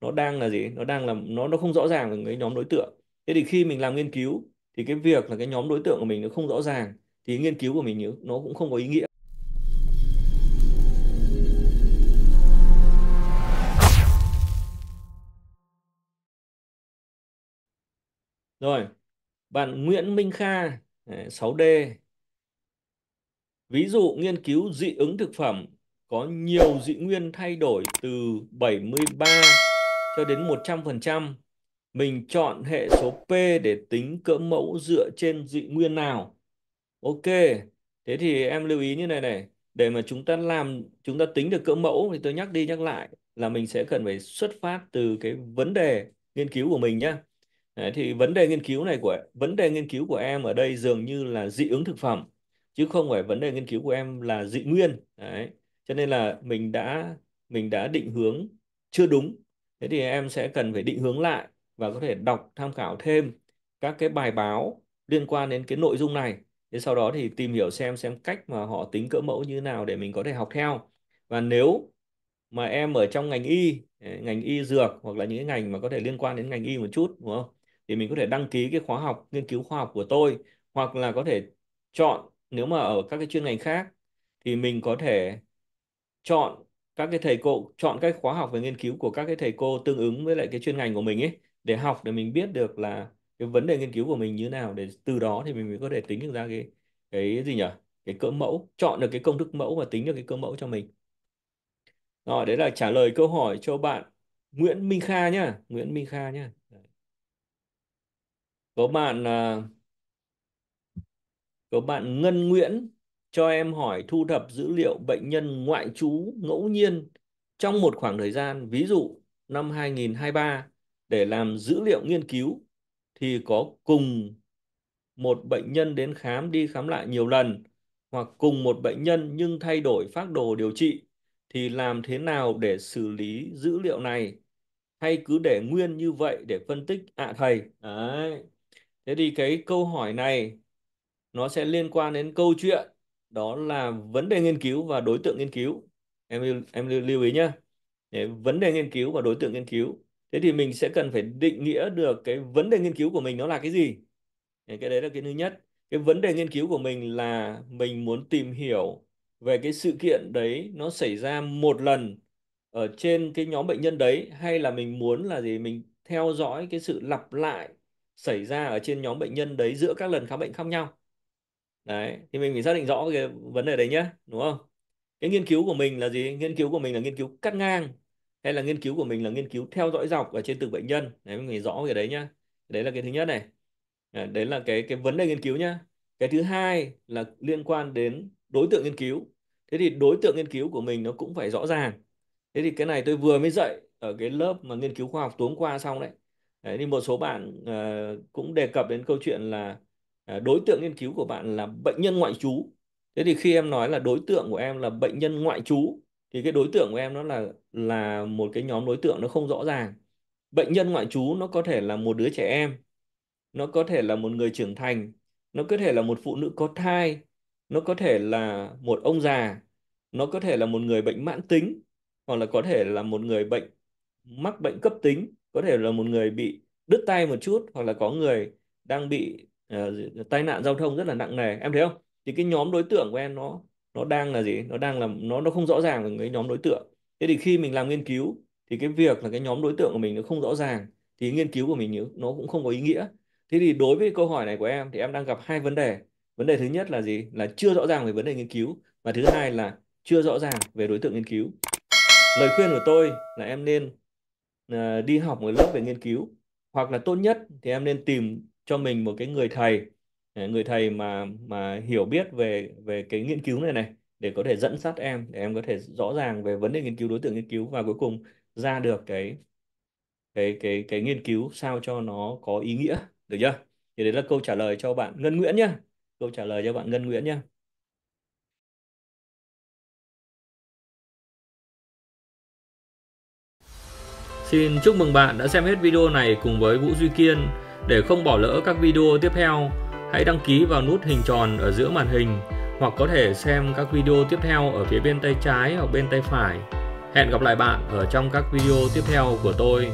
nó đang là gì nó đang là nó nó không rõ ràng về cái nhóm đối tượng thế thì khi mình làm nghiên cứu thì cái việc là cái nhóm đối tượng của mình nó không rõ ràng thì nghiên cứu của mình nó cũng không có ý nghĩa Rồi, bạn Nguyễn Minh Kha, 6D. À, Ví dụ nghiên cứu dị ứng thực phẩm có nhiều dị nguyên thay đổi từ 73 cho đến 100%. Mình chọn hệ số P để tính cỡ mẫu dựa trên dị nguyên nào. Ok, thế thì em lưu ý như này này. Để mà chúng ta làm, chúng ta tính được cỡ mẫu thì tôi nhắc đi nhắc lại là mình sẽ cần phải xuất phát từ cái vấn đề nghiên cứu của mình nhá Đấy, thì vấn đề nghiên cứu này của vấn đề nghiên cứu của em ở đây dường như là dị ứng thực phẩm chứ không phải vấn đề nghiên cứu của em là dị nguyên đấy cho nên là mình đã mình đã định hướng chưa đúng thế thì em sẽ cần phải định hướng lại và có thể đọc tham khảo thêm các cái bài báo liên quan đến cái nội dung này thế sau đó thì tìm hiểu xem xem cách mà họ tính cỡ mẫu như nào để mình có thể học theo và nếu mà em ở trong ngành y ngành y dược hoặc là những cái ngành mà có thể liên quan đến ngành y một chút đúng không thì mình có thể đăng ký cái khóa học nghiên cứu khoa học của tôi hoặc là có thể chọn nếu mà ở các cái chuyên ngành khác thì mình có thể chọn các cái thầy cô chọn các khóa học về nghiên cứu của các cái thầy cô tương ứng với lại cái chuyên ngành của mình ấy để học để mình biết được là cái vấn đề nghiên cứu của mình như thế nào để từ đó thì mình mới có thể tính được ra cái cái gì nhỉ cái cỡ mẫu chọn được cái công thức mẫu và tính được cái cỡ mẫu cho mình rồi đấy là trả lời câu hỏi cho bạn Nguyễn Minh Kha nhá Nguyễn Minh Kha nhá có bạn à, có bạn Ngân Nguyễn cho em hỏi thu thập dữ liệu bệnh nhân ngoại trú ngẫu nhiên trong một khoảng thời gian, ví dụ năm 2023 để làm dữ liệu nghiên cứu thì có cùng một bệnh nhân đến khám đi khám lại nhiều lần hoặc cùng một bệnh nhân nhưng thay đổi phác đồ điều trị thì làm thế nào để xử lý dữ liệu này hay cứ để nguyên như vậy để phân tích ạ à, thầy đấy thế thì cái câu hỏi này nó sẽ liên quan đến câu chuyện đó là vấn đề nghiên cứu và đối tượng nghiên cứu em em lưu ý nhé vấn đề nghiên cứu và đối tượng nghiên cứu thế thì mình sẽ cần phải định nghĩa được cái vấn đề nghiên cứu của mình nó là cái gì cái đấy là cái thứ nhất cái vấn đề nghiên cứu của mình là mình muốn tìm hiểu về cái sự kiện đấy nó xảy ra một lần ở trên cái nhóm bệnh nhân đấy hay là mình muốn là gì mình theo dõi cái sự lặp lại xảy ra ở trên nhóm bệnh nhân đấy giữa các lần khám bệnh khác nhau đấy thì mình phải xác định rõ cái vấn đề đấy nhé đúng không cái nghiên cứu của mình là gì nghiên cứu của mình là nghiên cứu cắt ngang hay là nghiên cứu của mình là nghiên cứu theo dõi dọc ở trên từng bệnh nhân đấy mình phải rõ cái đấy nhá đấy là cái thứ nhất này đấy là cái cái vấn đề nghiên cứu nhá cái thứ hai là liên quan đến đối tượng nghiên cứu thế thì đối tượng nghiên cứu của mình nó cũng phải rõ ràng thế thì cái này tôi vừa mới dạy ở cái lớp mà nghiên cứu khoa học tuống qua xong đấy, đấy thì một số bạn uh, cũng đề cập đến câu chuyện là Ờ, đối tượng nghiên cứu của bạn là bệnh nhân ngoại trú thế thì khi em nói là đối tượng của em là bệnh nhân ngoại trú thì cái đối tượng của em nó là là một cái nhóm đối tượng nó không rõ ràng bệnh nhân ngoại trú nó có thể là một đứa trẻ em nó có thể là một người trưởng thành nó có thể là một phụ nữ có thai nó có thể là một ông già nó có thể là một người bệnh mãn tính hoặc là có thể là một người bệnh mắc bệnh cấp tính có thể là một người bị đứt tay một chút hoặc là có người đang bị uh, tai nạn giao thông rất là nặng nề em thấy không thì cái nhóm đối tượng của em nó nó đang là gì nó đang là nó nó không rõ ràng về cái nhóm đối tượng thế thì khi mình làm nghiên cứu thì cái việc là cái nhóm đối tượng của mình nó không rõ ràng thì nghiên cứu của mình nó cũng không có ý nghĩa thế thì đối với câu hỏi này của em thì em đang gặp hai vấn đề vấn đề thứ nhất là gì là chưa rõ ràng về vấn đề nghiên cứu và thứ hai là chưa rõ ràng về đối tượng nghiên cứu lời khuyên của tôi là em nên ờ, đi học một lớp về nghiên cứu hoặc là tốt nhất thì em nên tìm cho mình một cái người thầy à, người thầy mà mà hiểu biết về về cái nghiên cứu này này để có thể dẫn dắt em để em có thể rõ ràng về vấn đề nghiên cứu đối tượng nghiên cứu và cuối cùng ra được cái cái cái cái nghiên cứu sao cho nó có ý nghĩa được chưa thì đấy là câu trả lời cho bạn Ngân Nguyễn nhá, câu trả lời cho bạn Ngân Nguyễn nhá. Xin chúc mừng bạn đã xem hết video này cùng với Vũ Duy Kiên để không bỏ lỡ các video tiếp theo, hãy đăng ký vào nút hình tròn ở giữa màn hình hoặc có thể xem các video tiếp theo ở phía bên tay trái hoặc bên tay phải. Hẹn gặp lại bạn ở trong các video tiếp theo của tôi.